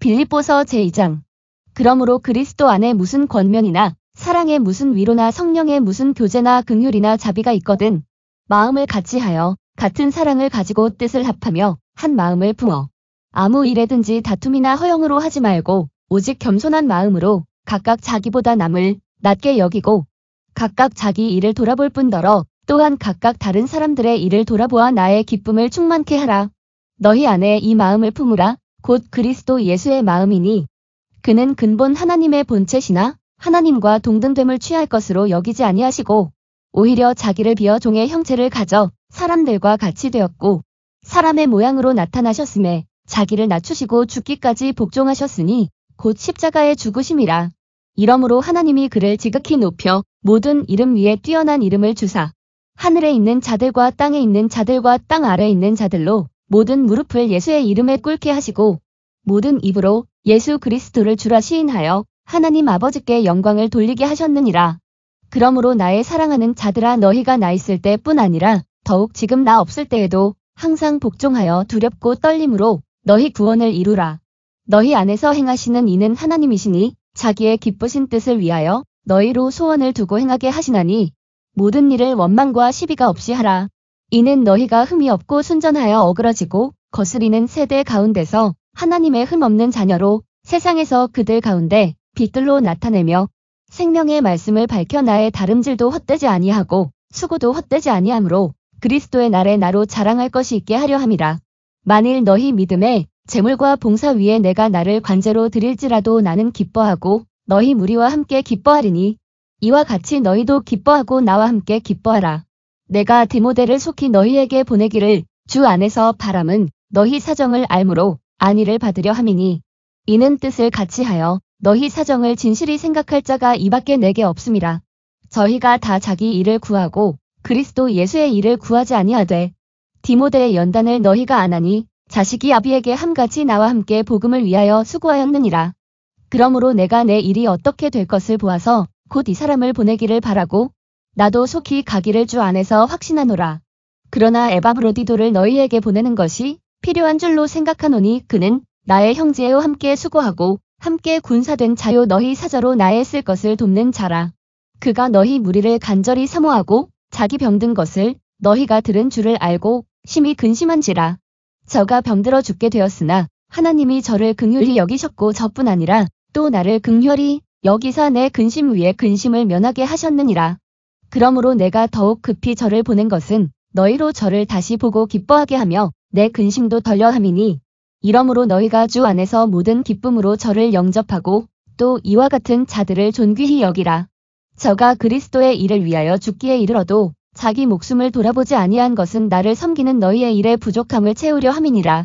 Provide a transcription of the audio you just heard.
빌립보서 제2장. 그러므로 그리스도 안에 무슨 권면이나 사랑의 무슨 위로나 성령의 무슨 교제나 긍휼이나 자비가 있거든 마음을 같이 하여 같은 사랑을 가지고 뜻을 합하며 한 마음을 품어 아무 일에든지 다툼이나 허영으로 하지 말고 오직 겸손한 마음으로 각각 자기보다 남을 낮게 여기고 각각 자기 일을 돌아볼 뿐더러 또한 각각 다른 사람들의 일을 돌아보아 나의 기쁨을 충만케 하라. 너희 안에 이 마음을 품으라. 곧 그리스도 예수의 마음이니 그는 근본 하나님의 본체시나 하나님과 동등됨을 취할 것으로 여기지 아니하시고 오히려 자기를 비어 종의 형체를 가져 사람들과 같이 되었고 사람의 모양으로 나타나셨음에 자기를 낮추시고 죽기까지 복종하셨으니 곧 십자가의 죽으심이라. 이러므로 하나님이 그를 지극히 높여 모든 이름 위에 뛰어난 이름을 주사 하늘에 있는 자들과 땅에 있는 자들과 땅 아래 있는 자들로 모든 무릎을 예수의 이름에 꿇게 하시고 모든 입으로 예수 그리스도를 주라 시인하여 하나님 아버지께 영광을 돌리게 하셨느니라. 그러므로 나의 사랑하는 자들아 너희가 나 있을 때뿐 아니라 더욱 지금 나 없을 때에도 항상 복종하여 두렵고 떨림으로 너희 구원을 이루라. 너희 안에서 행하시는 이는 하나님이시니 자기의 기쁘신 뜻을 위하여 너희로 소원을 두고 행하게 하시나니 모든 일을 원망과 시비가 없이 하라. 이는 너희가 흠이 없고 순전하여 어그러지고 거스리는 세대 가운데서 하나님의 흠 없는 자녀로 세상에서 그들 가운데 빛들로 나타내며 생명의 말씀을 밝혀 나의 다름질도 헛되지 아니하고 수고도 헛되지 아니하므로 그리스도의 날에 나로 자랑할 것이 있게 하려 함이라. 만일 너희 믿음에 재물과 봉사 위에 내가 나를 관제로 드릴지라도 나는 기뻐하고 너희 무리와 함께 기뻐하리니 이와 같이 너희도 기뻐하고 나와 함께 기뻐하라. 내가 디모데를 속히 너희에게 보내기를 주 안에서 바람은 너희 사정을 알므로 안위를 받으려 함이니 이는 뜻을 같이 하여 너희 사정을 진실히 생각할 자가 이밖에 내게 없음이라. 저희가 다 자기 일을 구하고 그리스도 예수의 일을 구하지 아니하되 디모데의 연단을 너희가 안하니 자식이 아비에게 함같이 나와 함께 복음을 위하여 수고하였느니라. 그러므로 내가 내 일이 어떻게 될 것을 보아서 곧 이 사람을 보내기를 바라고 나도 속히 가기를 주 안에서 확신하노라. 그러나 에바브로디도를 너희에게 보내는 것이 필요한 줄로 생각하노니 그는 나의 형제요 함께 수고하고 함께 군사된 자요 너희 사자로 나의 쓸 것을 돕는 자라. 그가 너희 무리를 간절히 사모하고 자기 병든 것을 너희가 들은 줄을 알고 심히 근심한지라. 저가 병들어 죽게 되었으나 하나님이 저를 긍휼히 여기셨고 저뿐 아니라 또 나를 긍휼히 여기사 내 근심 위에 근심을 면하게 하셨느니라. 그러므로 내가 더욱 급히 저를 보낸 것은 너희로 저를 다시 보고 기뻐하게 하며 내 근심도 덜려 함이니 이러므로 너희가 주 안에서 모든 기쁨으로 저를 영접하고 또 이와 같은 자들을 존귀히 여기라. 저가 그리스도의 일을 위하여 죽기에 이르러도 자기 목숨을 돌아보지 아니한 것은 나를 섬기는 너희의 일에 부족함을 채우려 함이니라.